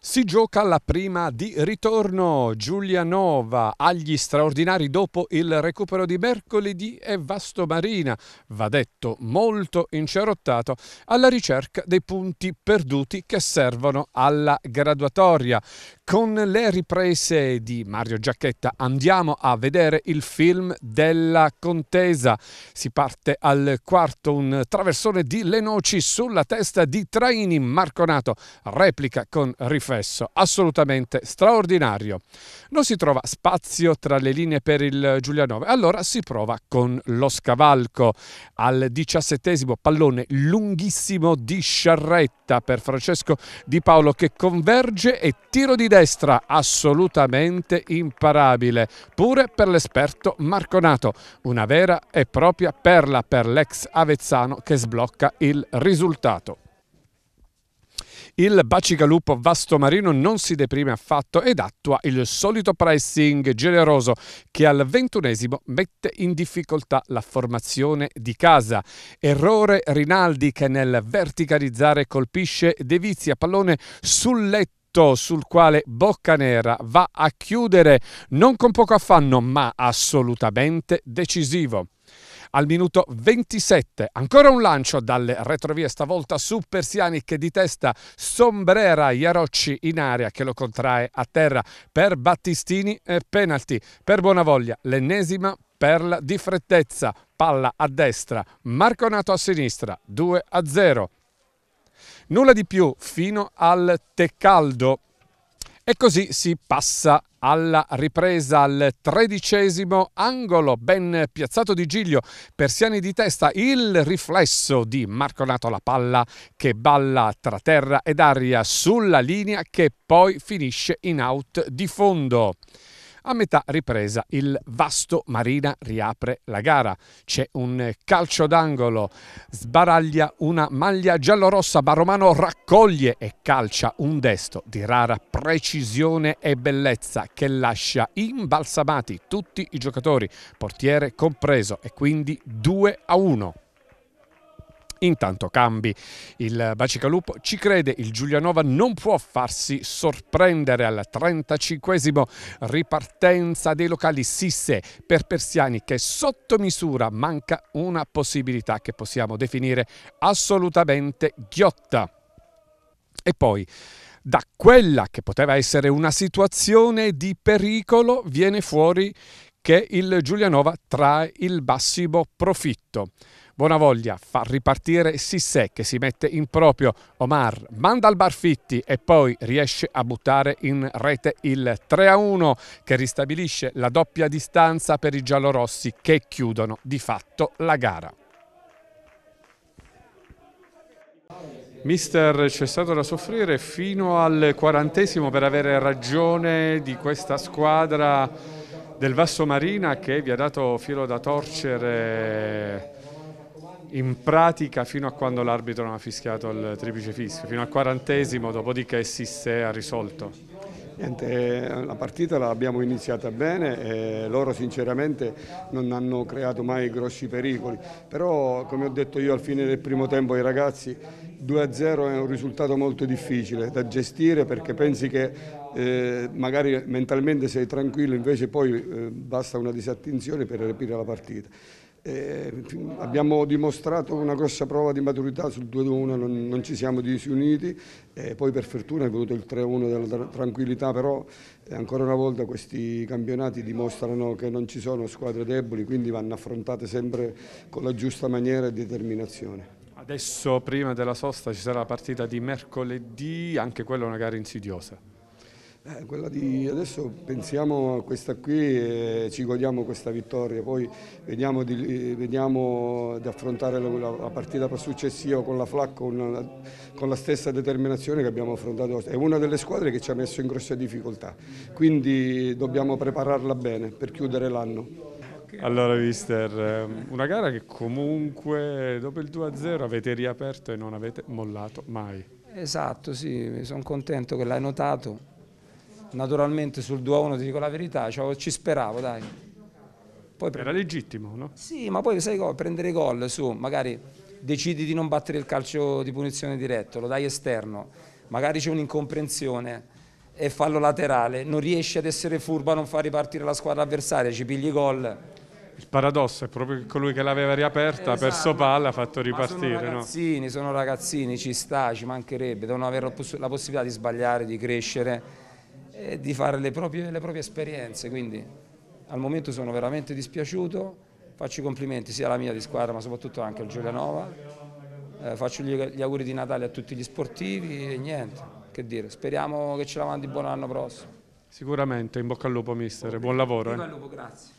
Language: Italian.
Si gioca la prima di ritorno. Giulianova agli straordinari dopo il recupero di mercoledì e Vastomarina, va detto molto incerottato, alla ricerca dei punti perduti che servono alla graduatoria. Con le riprese di Mario Giacchetta andiamo a vedere il film della contesa. Si parte al quarto un traversone di Lenoci sulla testa di Traini. Marconato replica con riflessione confesso, assolutamente straordinario. Non si trova spazio tra le linee per il Giulianove, allora si prova con lo scavalco al diciassettesimo pallone lunghissimo di sciarretta per Francesco Di Paolo che converge e tiro di destra assolutamente imparabile, pure per l'esperto Marconato, una vera e propria perla per l'ex Avezzano che sblocca il risultato. Il bacigalupo Vastomarino non si deprime affatto ed attua il solito pricing generoso che al ventunesimo mette in difficoltà la formazione di casa. Errore Rinaldi che nel verticalizzare colpisce De Vizia pallone sul letto sul quale Boccanera va a chiudere non con poco affanno ma assolutamente decisivo al minuto 27. Ancora un lancio dalle retrovie, stavolta su Persiani che di testa sombrera Iarocci in aria che lo contrae a terra per Battistini e eh, penalty. Per Buonavoglia l'ennesima perla di frettezza, palla a destra, Marconato a sinistra, 2 a 0. Nulla di più fino al Tecaldo e così si passa alla ripresa al tredicesimo angolo ben piazzato di Giglio Persiani di testa il riflesso di Marconato la palla che balla tra terra ed aria sulla linea che poi finisce in out di fondo a metà ripresa il Vasto Marina riapre la gara. C'è un calcio d'angolo, sbaraglia una maglia giallorossa, ma raccoglie e calcia un destro di rara precisione e bellezza che lascia imbalsamati tutti i giocatori, portiere compreso, e quindi 2 a 1. Intanto cambi. Il Bacicalupo ci crede, il Giulianova non può farsi sorprendere al 35esimo ripartenza dei locali Sisse per Persiani che sotto misura manca una possibilità che possiamo definire assolutamente ghiotta. E poi da quella che poteva essere una situazione di pericolo viene fuori che il Giulianova trae il massimo profitto buona voglia, fa ripartire Sissè che si mette in proprio, Omar manda al Barfitti e poi riesce a buttare in rete il 3-1 che ristabilisce la doppia distanza per i giallorossi che chiudono di fatto la gara. Mister c'è stato da soffrire fino al quarantesimo per avere ragione di questa squadra del Vasso Marina che vi ha dato filo da torcere in pratica fino a quando l'arbitro non ha fischiato il triplice fischio, fino al quarantesimo, dopodiché si ha risolto. Niente, eh, la partita l'abbiamo iniziata bene e loro sinceramente non hanno creato mai grossi pericoli, però come ho detto io al fine del primo tempo ai ragazzi 2-0 è un risultato molto difficile da gestire perché pensi che eh, magari mentalmente sei tranquillo invece poi eh, basta una disattenzione per repire la partita. Eh, abbiamo dimostrato una grossa prova di maturità sul 2-1, non, non, ci siamo disuniti, eh, poi per fortuna è venuto il 3-1 della tra tranquillità, però eh, ancora una volta questi campionati dimostrano che non ci sono squadre deboli, quindi vanno affrontate sempre con la giusta maniera e determinazione. Adesso prima della sosta ci sarà la partita di mercoledì, anche quella una gara insidiosa. Eh, quella di adesso pensiamo a questa qui e ci godiamo questa vittoria, poi vediamo di, vediamo di affrontare la, la, partita successiva con la FLAC con, con, la stessa determinazione che abbiamo affrontato. È una delle squadre che ci ha messo in grosse difficoltà, quindi dobbiamo prepararla bene per chiudere l'anno. Allora mister, ehm, una gara che comunque dopo il 2-0 avete riaperto e non avete mollato mai. Esatto, sì, sono contento che l'hai notato naturalmente sul 2-1 ti dico la verità, cioè, ci speravo dai. Poi Era legittimo, no? Sì, ma poi sai cosa? Prendere gol su, magari decidi di non battere il calcio di punizione diretto, lo dai esterno, magari c'è un'incomprensione e fallo laterale, non riesci ad essere furba, non far ripartire la squadra avversaria, ci pigli gol. Il paradosso è proprio che colui che l'aveva riaperta, ha esatto. perso palla, ha fatto ripartire. Ma sono ragazzini, no? sono ragazzini, ci sta, ci mancherebbe, devono avere la possibilità di sbagliare, di crescere e di fare le proprie, le proprie esperienze, quindi al momento sono veramente dispiaciuto, faccio i complimenti sia alla mia di squadra ma soprattutto anche al Giulianova, eh, faccio gli, gli, auguri di Natale a tutti gli sportivi e niente, che dire, speriamo che ce la mandi buon anno prossimo. Sicuramente, in bocca al lupo mister, buon, buon lavoro. Bocca eh. al lupo, grazie.